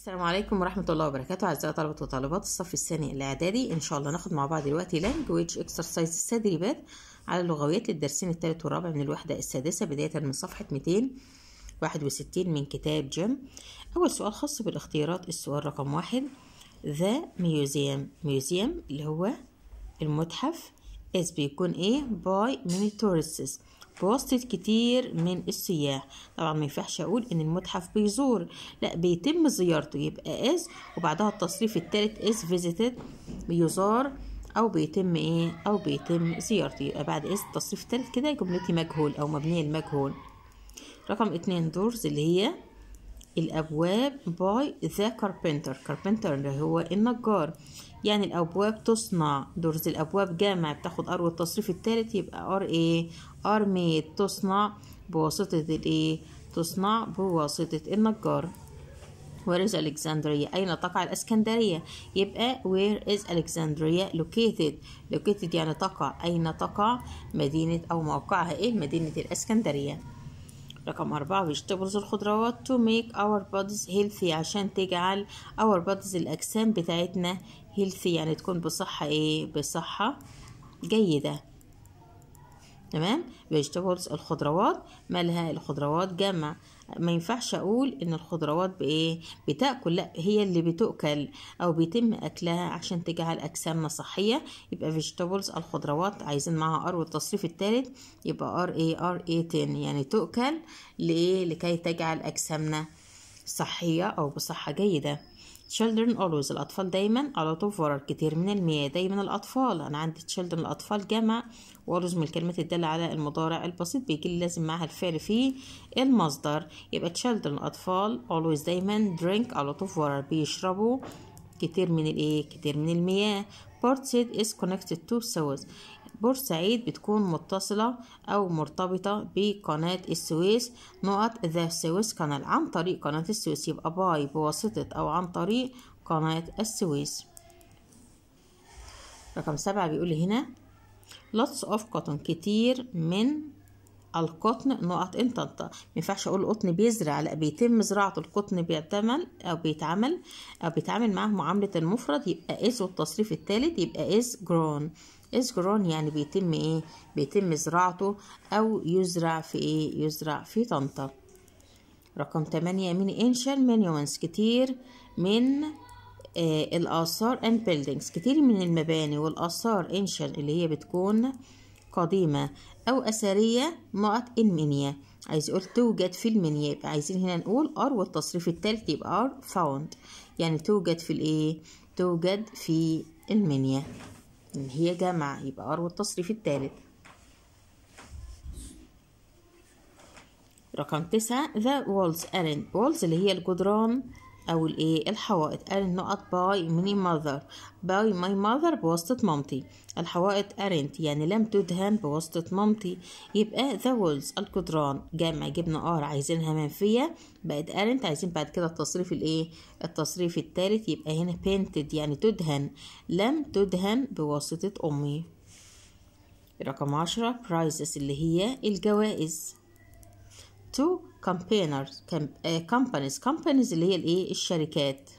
السلام عليكم ورحمة الله وبركاته أعزائي طلبة وطالبات الصف الثاني الإعدادي إن شاء الله ناخد مع بعض دلوقتي لانجويج اكسرسايز تدريبات على اللغويات للدرسين الثالث والرابع من الوحدة السادسة بداية من صفحة 261 من كتاب جيم أول سؤال خاص بالاختيارات السؤال رقم واحد ذا ميوزيوم ميوزيوم اللي هو المتحف إز بيكون إيه باي ميني تورستس بواسطة كتير من السياح طبعا ما ينفعش اقول ان المتحف بيزور لا بيتم زيارته يبقى از وبعدها التصريف التالت از فيزيتد بيزار او بيتم ايه او بيتم زيارته يبقى بعد از التصريف التالت كده جملتي مجهول او مبنيه لمجهول رقم اتنين دورز اللي هي الابواب باي ذا كاربنتر كاربنتر اللي هو النجار يعني الأبواب تصنع درز الأبواب جامع بتاخد ار والتصريف التالت يبقى ار ايه ار ميد تصنع بواسطة الايه تصنع بواسطة النجار Where is Alexandria؟ أين تقع الإسكندرية؟ يبقى Where is Alexandria located؟ located يعني تقع أين تقع مدينة أو موقعها إيه؟ مدينة الإسكندرية. رقم أربعة vegetables الخضروات to make our bodies healthy عشان تجعل our bodies الأجسام بتاعتنا هيلثي يعني تكون بصحة ايه بصحة جيدة تمام فيجيتابلز الخضروات مالها الخضروات جمع ما ينفعش اقول ان الخضروات بايه بتاكل لا هي اللي بتؤكل او بيتم اكلها عشان تجعل اجسامنا صحيه يبقى فيجيتابلز الخضروات عايزين معاها ار والتصريف الثالث يبقى ار اي ار اي 10 يعني تؤكل لايه لكي تجعل اجسامنا صحيه او بصحه جيده children always الأطفال دايما a lot of horror كتير من المياه دايما الأطفال أنا عندي children الأطفال جمع والوز من الكلمات الدالة على المضارع البسيط بيجي لازم معاها الفعل في المصدر يبقى children الأطفال always دايما drink a lot of water بيشربوا كتير من الايه كتير من المياه part said is connected to sewers بورسعيد بتكون متصلة أو مرتبطة بقناة السويس نقط ذا سويس كانال عن طريق قناة السويس يبقى باي بواسطة أو عن طريق قناة السويس رقم سبعة بيقول هنا lots of cotton كتير من القطن نقط انطنطة ما ينفعش اقول قطن بيزرع لا بيتم زراعه القطن بيتعمل او بيتعمل او بيتعامل معاه معاملة المفرد يبقى از والتصريف الثالث يبقى از جرون از جرون يعني بيتم ايه بيتم زراعته او يزرع في ايه يزرع في طنطا رقم 8 من انشال مينيومنس كتير من آه الآثار اند بيلدينجز كتير من المباني والآثار انشال اللي هي بتكون قديمة أو أثرية نقط المنيا عايز يقول توجد في المنيا يبقى عايزين هنا نقول ار والتصريف التالت يبقى ار فاوند يعني توجد في الايه توجد في المنيا اللي هي جامعة يبقى ار والتصريف التالت رقم تسعة the walls أرن walls اللي هي الجدران أو الإيه الحوائط قال النقط باي ماي ماذر باي ماي ماذر بواسطة مامتي الحوائط أرنت يعني لم تدهن بواسطة مامتي يبقى ذا وولز الجدران جمع جبنا آر عايزينها منفية بقت أرنت عايزين بعد كده التصريف الإيه التصريف الثالث يبقى هنا بينتد يعني تدهن لم تدهن بواسطة أمي رقم عشرة برايزز اللي هي الجوائز تو كامبينرز كامبانيز كامبانيز اللي هي الايه الشركات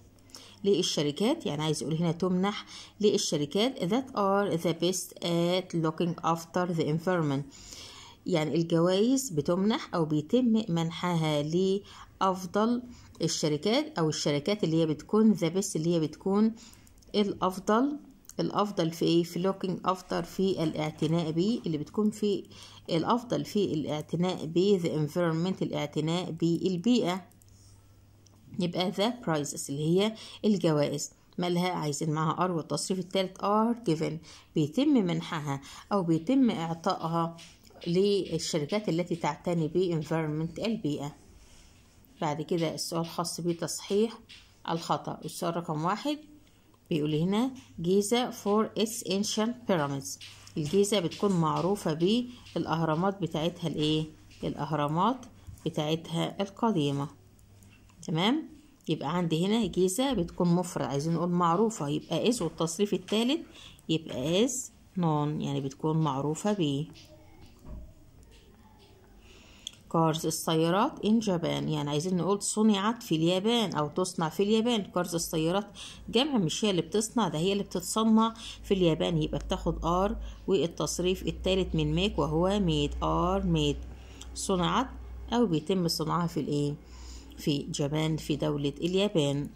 للشركات يعني عايز يقول هنا تمنح للشركات that are the best at looking after the environment يعني الجوائز بتمنح او بيتم منحها لافضل الشركات او الشركات اللي هي بتكون the best اللي هي بتكون الافضل الافضل في ايه في لوكينج افضل في الاعتناء بيه اللي بتكون في الافضل في الاعتناء ب the الاعتناء بالبيئه يبقى ذا برايزز اللي هي الجوائز مالها عايزين معاها ار والتصريف الثالث ار جيفن بيتم منحها او بيتم اعطائها للشركات التي تعتني بانفيرمنت البيئه بعد كده السؤال خاص بتصحيح الخطأ السؤال رقم واحد بيقول هنا جيزة فور اس انشنت بيراميدز الجيزة بتكون معروفة بالأهرامات بتاعتها الإيه؟ الأهرامات بتاعتها القديمة تمام؟ يبقى عندي هنا جيزة بتكون مفرد عايزين نقول معروفة يبقى اس والتصريف التالت يبقى اس نون يعني بتكون معروفة بيه كارز السيارات ان جابان يعني عايزين نقول صنعت في اليابان او تصنع في اليابان كارز السيارات جمع مش هي اللي بتصنع ده هي اللي بتتصنع في اليابان يبقى بتاخد ار والتصريف الثالث من ميك وهو ميد ار ميد صنعت او بيتم صنعها في الايه في جابان في دولة اليابان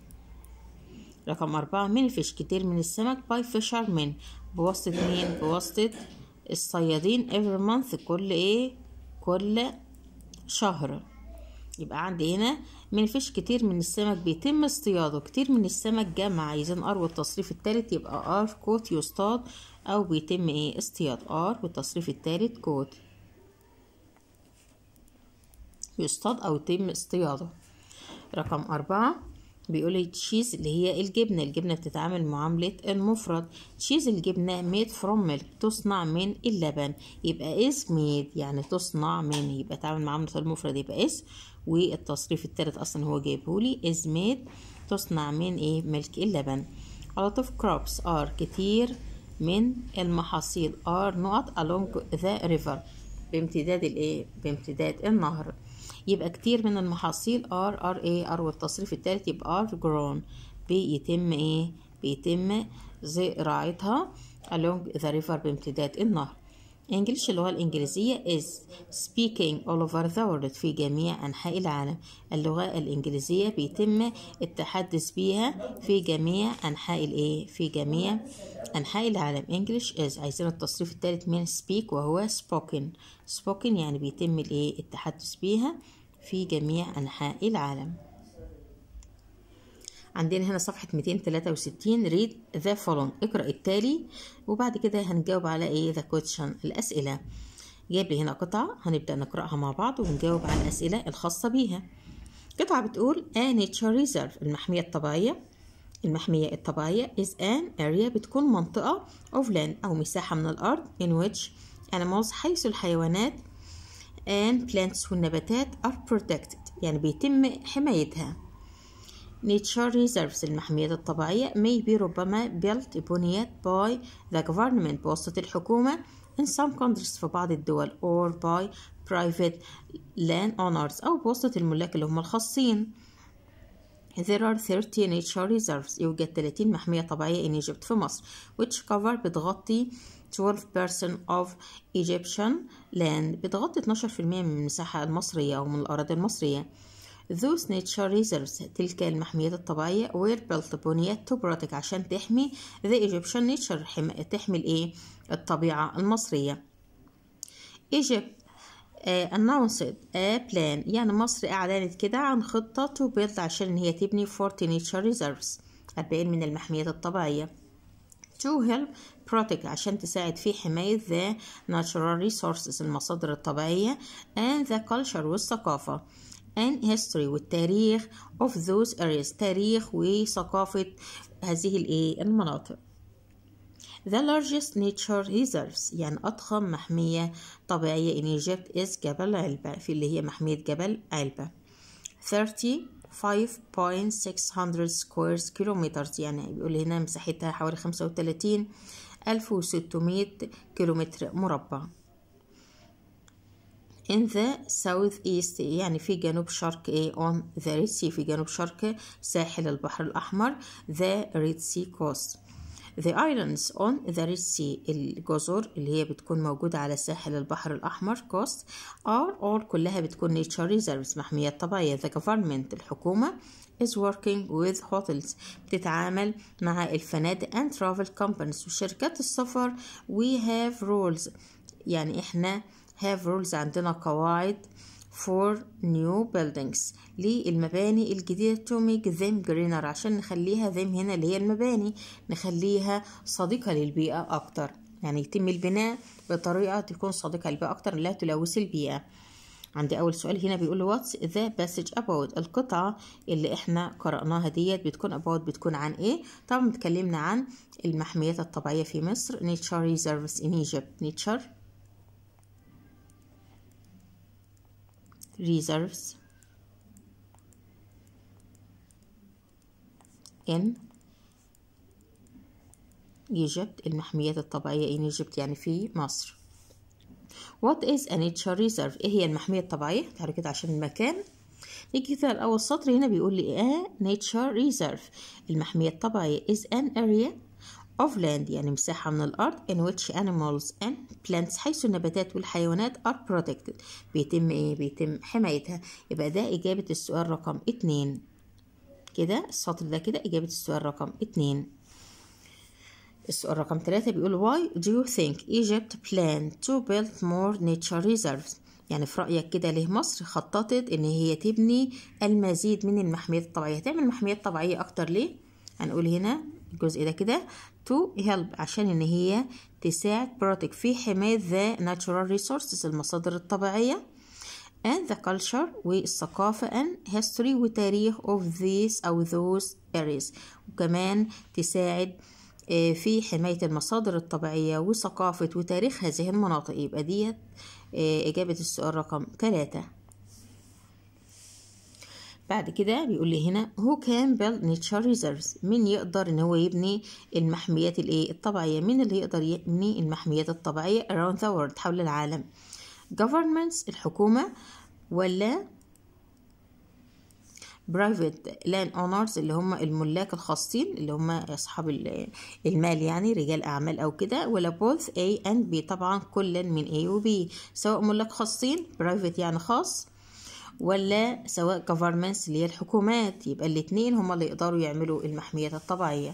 رقم أربعة فيش كتير من السمك باي فيشر من بواسطة مين بواسطة الصيادين every month كل ايه كل شهر يبقى عندي هنا فيش كتير من السمك بيتم اصطياده كتير من السمك جمع عايزين ار والتصريف الثالث يبقى ار كوت يصطاد او بيتم ايه اصطياد ار والتصريف الثالث كوت يصطاد او يتم اصطياده رقم أربعة بيقول تشيز اللي هي الجبنه الجبنه بتتعامل معامله المفرد تشيز الجبنه ميد فروم ميلك تصنع من اللبن يبقى از ميد يعني تصنع من يبقى تعامل معامله المفرد يبقى از والتصريف الثالث اصلا هو جايبهولي از ميد تصنع من ايه ملك اللبن a lot of crops are كتير من المحاصيل are نقط along the river بامتداد الايه بامتداد النهر يبقى كتير من المحاصيل ار ار اي ار والتصريف التالت يبقى ار جرون بيتم ايه بيتم زراعتها along the river بامتداد النهر English اللغة الإنجليزية is speaking all over the world في جميع أنحاء العالم اللغة الإنجليزية بيتم التحدث بيها في جميع أنحاء الإيه في جميع أنحاء العالم English is عايزين التصريف الثالث من speak وهو spoken spoken يعني بيتم الإيه التحدث بيها في جميع أنحاء العالم عندنا هنا صفحة 263 ريد ذا فولون اقرأ التالي وبعد كده هنجاوب على ايه ذا question الأسئلة جاب لي هنا قطعة هنبدأ نقرأها مع بعض ونجاوب على الأسئلة الخاصة بيها قطعة بتقول A nature reserve المحمية الطبيعية المحمية الطبيعية is an area بتكون منطقة of land أو مساحة من الأرض in which animals حيث الحيوانات and plants والنباتات are protected يعني بيتم حمايتها nature reserves المحميات الطبيعية may be ربما built بنيت by the government بواسطة الحكومة in some countries في بعض الدول or by private land owners أو بواسطة الملاك اللي هم الخاصين There are 30 nature reserves يوجد 30 محمية طبيعية in Egypt في مصر which cover بتغطي 12% of Egyptian land بتغطي 12% من المساحة المصرية أو من الأراضي المصرية Those nature reserves تلك المحميات الطبيعية were built بنيت to protect عشان تحمي the Egyptian nature حم... تحمي الايه الطبيعة المصرية Egypt uh, announced a plan يعني مصر اعلنت كده عن خطة to build عشان ان هي تبني 40 nature reserves 40 من المحميات الطبيعية to help protect عشان تساعد في حماية the natural resources المصادر الطبيعية and the culture والثقافة and history والتاريخ of those areas تاريخ وثقافة هذه الايه المناطق The largest nature reserves يعني أضخم محمية طبيعية in Egypt is جبل علبة في اللي هي محمية جبل علبة 35.600 square kilometers يعني بيقول هنا مساحتها حوالي 35600 ألف كيلومتر مربع in the southeast يعني في جنوب شرق ايه on the Red Sea في جنوب شرق ساحل البحر الأحمر the Red Sea coast The islands on the Red Sea الجزر اللي هي بتكون موجودة على ساحل البحر الأحمر coast are all كلها بتكون nature reserves محميات طبيعية the government الحكومة is working with hotels بتتعامل مع الفنادق and travel companies وشركات السفر we have rules يعني احنا have rules عندنا قواعد for new buildings للمباني الجديدة to make them greener عشان نخليها them هنا اللي هي المباني نخليها صديقة للبيئة أكتر يعني يتم البناء بطريقة تكون صديقة للبيئة أكتر لا تلوث البيئة عندي أول سؤال هنا بيقول لي what's the passage about القطعة اللي احنا قرأناها ديت بتكون about بتكون عن ايه طبعا اتكلمنا عن المحميات الطبيعية في مصر nature reserves in Egypt nature reserves in Egypt المحميات الطبيعية in Egypt يعني في مصر What is a nature reserve ايه هي المحمية الطبيعية تعالى كده عشان المكان نيجي كده الأول سطر هنا بيقول لي a nature reserve المحمية الطبيعية is an area of land يعني مساحة من الأرض in which animals and plants حيث النباتات والحيوانات are protected بيتم إيه؟ بيتم حمايتها يبقى ده إجابة السؤال رقم اتنين كده السطر ده كده إجابة السؤال رقم اتنين السؤال رقم تلاتة بيقول why do you think Egypt plan to build more nature reserves يعني في رأيك كده ليه مصر خططت إن هي تبني المزيد من المحميات الطبيعية هتعمل محميات طبيعية أكتر ليه هنقول هنا الجزء ده كده to help عشان ان هي تساعد protect في حماية the natural resources المصادر الطبيعية and the culture والثقافة and history وتاريخ of these أو those areas وكمان تساعد آه، في حماية المصادر الطبيعية وثقافة وتاريخ هذه المناطق يبقى ديت آه، إجابة السؤال رقم ثلاثة بعد كده بيقول لي هنا هو كان بيل نيتشر ريزيرفز مين يقدر ان هو يبني المحميات الايه الطبيعيه مين اللي يقدر يبني المحميات الطبيعيه around the world حول العالم governments الحكومه ولا private land owners اللي هم الملاك الخاصين اللي هم اصحاب المال يعني رجال اعمال او كده ولا both A and B طبعا كل من A و B سواء ملاك خاصين private يعني خاص ولا سواء governments اللي هي الحكومات يبقى الاتنين هما اللي يقدروا يعملوا المحميات الطبيعية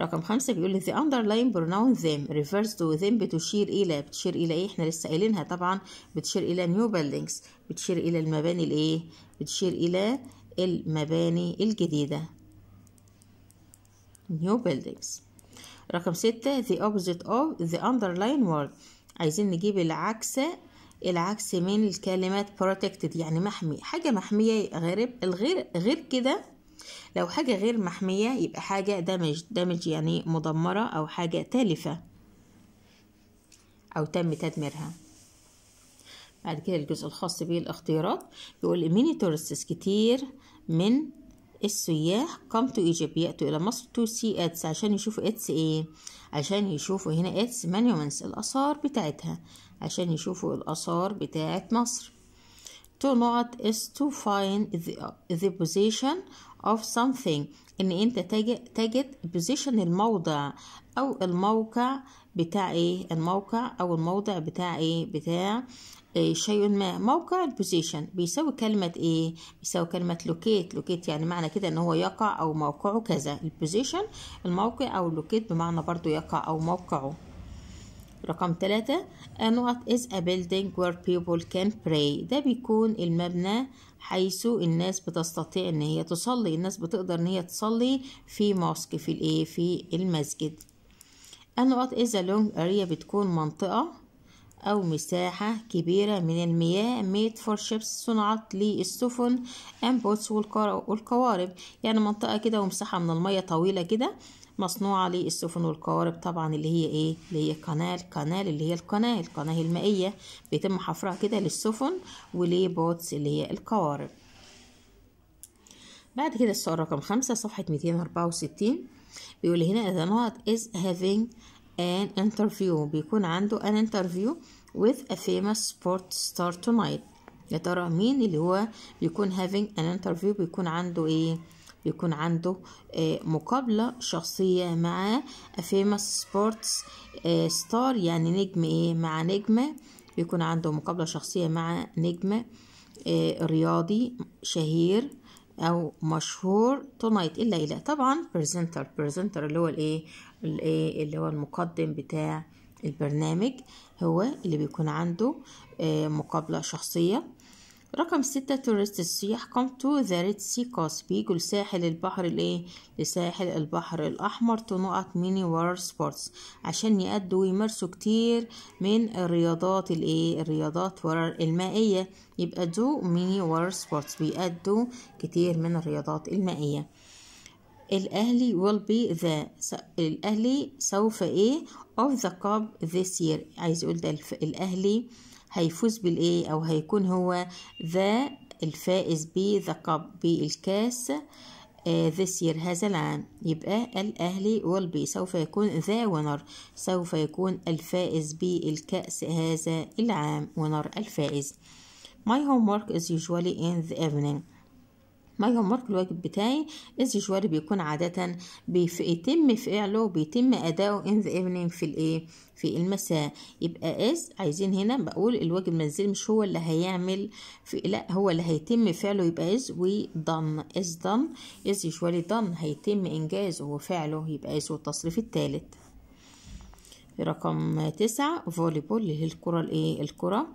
رقم خمسة بيقول the underlying pronoun them refers to them بتشير إلى بتشير إلى إيه إحنا لسه قايلينها طبعا بتشير إلى new buildings بتشير إلى المباني الإيه بتشير إلى المباني الجديدة new buildings رقم ستة the opposite of the underlying word عايزين نجيب العكس العكس من الكلمات protected يعني محمي حاجة محمية غريب الغير غير كده لو حاجة غير محمية يبقى حاجة دامج دامج يعني مدمرة أو حاجة تالفة أو تم تدميرها بعد كده الجزء الخاص بالاختيارات بيقول many tourists كتير من السياح come to Egypt يأتوا إلى مصر to see its عشان يشوفوا its إيه عشان يشوفوا هنا its monuments الآثار بتاعتها عشان يشوفوا الآثار بتاعت مصر to not is to find the, the position of something إن أنت تجد position الموضع أو الموقع بتاع إيه الموقع أو الموضع بتاع إيه بتاع إيه، شيء ما موقع البوزيشن بيساوي كلمة ايه بيساوي كلمة لوكيت لوكيت يعني معنى كده ان هو يقع او موقعه كذا البوزيشن الموقع او لوكيت بمعنى برضو يقع او موقعه رقم ثلاثة نقط is a building where people can pray ده بيكون المبنى حيث الناس بتستطيع ان هي تصلي الناس بتقدر ان هي تصلي في موسك في الايه في المسجد النقط is a long area بتكون منطقة أو مساحة كبيرة من المياه made for ships صنعت للسفن and boats والقوارب يعني منطقة كده ومساحة من المية طويلة كده مصنوعة للسفن والقوارب طبعا اللي هي ايه اللي هي قناة قنال اللي هي القناة القناة المائية بيتم حفرها كده للسفن بوتس اللي هي القوارب بعد كده السؤال رقم خمسة صفحة ميتين أربعة وستين بيقول هنا the not is having an interview بيكون عنده an interview with a famous sports star tonight يا ترى مين اللي هو بيكون having an interview بيكون عنده ايه بيكون عنده آه مقابلة شخصية مع a famous sports آه star يعني نجم ايه مع نجمة بيكون عنده مقابلة شخصية مع نجم آه رياضي شهير او مشهور تونايت الليله طبعا برزنتر برزنتر اللي هو الايه الايه اللي هو المقدم بتاع البرنامج هو اللي بيكون عنده آه، مقابله شخصيه رقم ستة تورست السياح كم تو ذا ريد سي كوست بيجوا لساحل البحر الايه لساحل البحر الأحمر تنقط نقط ميني وار سبورتس عشان يأدوا ويمارسوا كتير من الرياضات الايه الرياضات ورا المائية يبقى دو ميني وار سبورتس بيأدوا كتير من الرياضات المائية الأهلي will be the الأهلي سوف ايه of the cup this year عايز يقول ده الأهلي هيفوز بالايه او هيكون هو ذا الفائز بذا كاب بالكاس ذس يير هذا العام يبقى الأهلي والبي سوف يكون ذا ونر سوف يكون الفائز بالكأس هذا العام ونر الفائز My homework is usually in the evening ما يهمك الواجب بتاعي از الزجواري بيكون عادة بيتم فعله بيتم أداؤه in the evening في الإيه في المساء يبقى از عايزين هنا بقول الواجب المنزلي مش هو اللي هيعمل في لا هو اللي هيتم فعله يبقى از دان از دن از يشوالي دن هيتم انجازه وفعله يبقى از والتصريف الثالث رقم تسعة فولي بول اللي هي الكرة الايه الكرة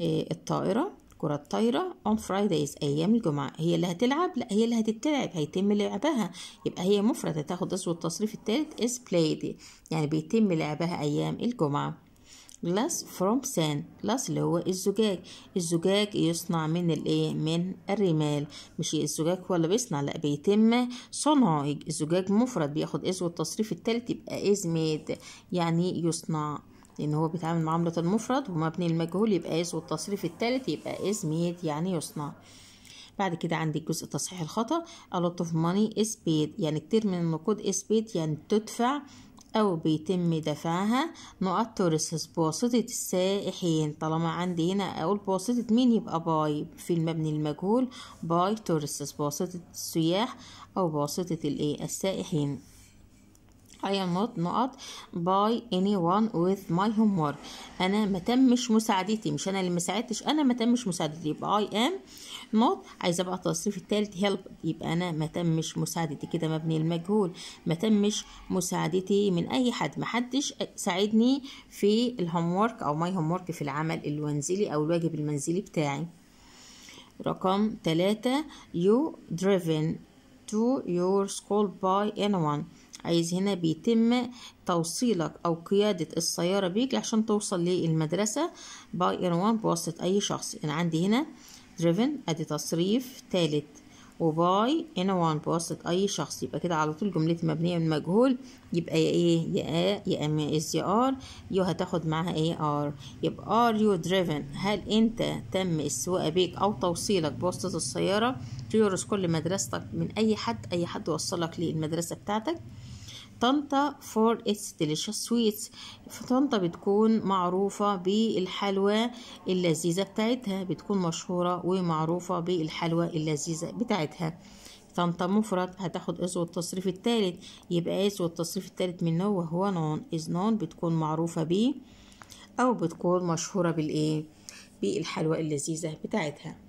إيه الطائرة الكرة الطايرة on Fridays أيام الجمعة هي اللي هتلعب لا هي اللي هتتلعب هيتم لعبها يبقى هي مفردة تاخد اسم التصريف الثالث is played يعني بيتم لعبها أيام الجمعة glass from sand glass اللي هو الزجاج الزجاج يصنع من الايه من الرمال مش الزجاج هو اللي بيصنع لا بيتم صنعه الزجاج مفرد بياخد اسم التصريف الثالث يبقى is made يعني يصنع لأن هو بيتعامل معاملة المفرد ومبني المجهول يبقى از والتصريف الثالث يبقى از ميد يعني يصنع بعد كده عندي جزء تصحيح الخطأ a lot of money is paid يعني كتير من النقود is paid يعني تدفع أو بيتم دفعها نقط تورسس بواسطة السائحين طالما عندي هنا أقول بواسطة مين يبقى باي في المبني المجهول باي تورسس بواسطة السياح أو بواسطة الإيه السائحين I am not not by anyone with my homework انا ما تمش مساعدتي مش انا اللي ما ساعدتش انا ما تمش مساعدتي يبقى I am not عايزه بقى التصريف الثالث help يبقى انا ما تمش مساعدتي كده مبني المجهول ما تمش مساعدتي من اي حد ما حدش ساعدني في الهوم ورك او ماي هوم ورك في العمل المنزلي او الواجب المنزلي بتاعي رقم ثلاثة you driven to your school by anyone عايز هنا بيتم توصيلك او قيادة السيارة بيك عشان توصل للمدرسة باي ايروان بواسطة اي شخص انا عندي هنا driven ادي تصريف تالت وباي ان وان بواسطة اي شخص يبقى كده على طول جملتي مبنية من مجهول يبقى يا ايه يا ا يا ام اس يا ار يو هتاخد معاها ايه ار يبقى ار يو دريفن هل انت تم السواقة بيك او توصيلك بواسطة السيارة تيورس كل مدرستك من اي حد اي حد وصلك للمدرسة بتاعتك طنطا فور اتس ديليشس سويتس فطنطا بتكون معروفة بالحلوى اللذيذة بتاعتها بتكون مشهورة ومعروفة بالحلوى اللذيذة بتاعتها طنطا مفرد هتاخد اس والتصريف التالت يبقى اس والتصريف التالت منه وهو نون از نون بتكون معروفة بيه أو بتكون مشهورة بالإيه بالحلوى اللذيذة بتاعتها